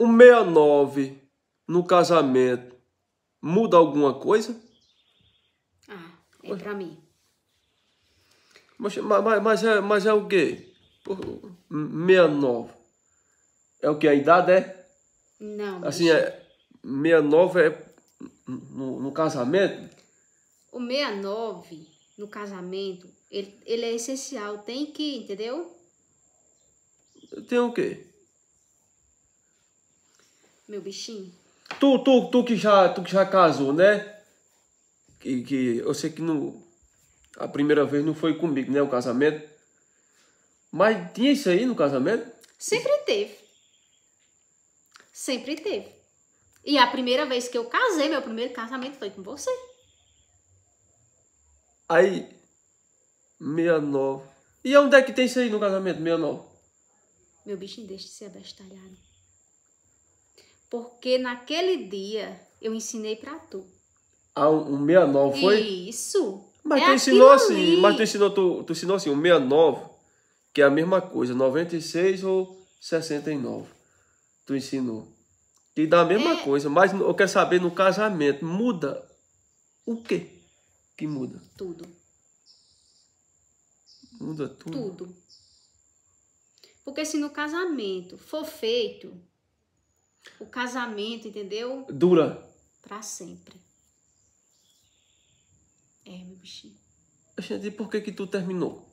O 69 no casamento muda alguma coisa? Ah, é pra mim. Mas, mas, mas, é, mas é o quê? 69. É o que? A idade é? Não. Assim, mas... é, 69 é no, no casamento? O 69 no casamento, ele, ele é essencial. Tem que, entendeu? Tem o quê? Meu bichinho? Tu, tu, tu que já, tu que já casou, né? Que, que eu sei que não, a primeira vez não foi comigo, né? O casamento. Mas tinha isso aí no casamento? Sempre teve. Sempre teve. E a primeira vez que eu casei, meu primeiro casamento foi com você. Aí, 69. E onde é que tem isso aí no casamento, 69? Meu bichinho, deixa de ser abestalhado porque naquele dia eu ensinei para tu. Ah, um, um 69 foi? Isso. Mas é tu ensinou assim, mas tu ensinou, tu, tu ensinou assim, um 69, que é a mesma coisa, 96 ou 69. Tu ensinou. Que dá a mesma é... coisa, mas eu quero saber no casamento, muda o quê? Que muda? Tudo. Muda tudo. Tudo. Porque se no casamento for feito o casamento, entendeu? Dura. Pra sempre. É, meu bichinho. Gente, e por que que tu terminou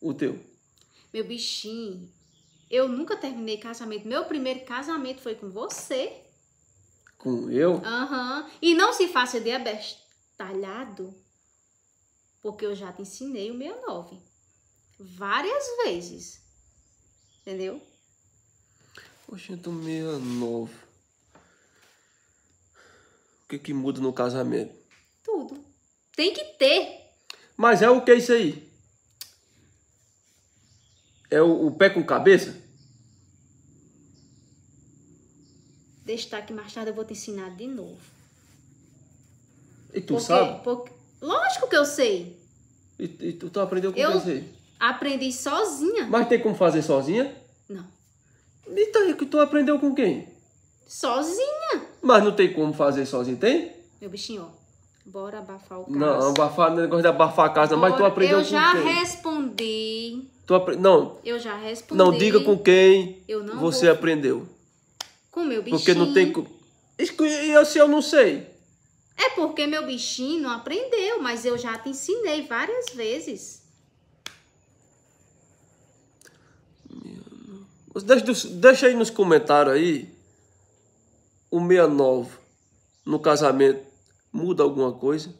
o teu? Meu bichinho, eu nunca terminei casamento. Meu primeiro casamento foi com você. Com eu? Aham. Uhum. E não se faça de abestalhado, porque eu já te ensinei o meu nove. Várias vezes. Entendeu? Poxa, eu tô meio novo. O que que muda no casamento? Tudo. Tem que ter. Mas é o que isso aí? É o, o pé com cabeça? Destaque tá mais eu vou te ensinar de novo. E tu porque, sabe? Porque... Lógico que eu sei. E, e tu, tu aprendeu com eu... Aprendi sozinha. Mas tem como fazer sozinha? E tá aí que tu aprendeu com quem? Sozinha. Mas não tem como fazer sozinho, tem? Meu bichinho, ó. bora abafar o caso. Não, abafar, é negócio de abafar a casa, bora, mas tu aprendeu com quem? Eu já respondi. Tu apre... Não. Eu já respondi. Não diga com quem você vou... aprendeu. Com meu bichinho. Porque não tem... E eu, se eu não sei? É porque meu bichinho não aprendeu, mas eu já te ensinei várias vezes. Deixa, deixa aí nos comentários aí o 69 no casamento muda alguma coisa?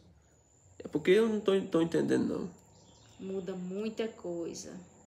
É porque eu não estou entendendo, não. Muda muita coisa.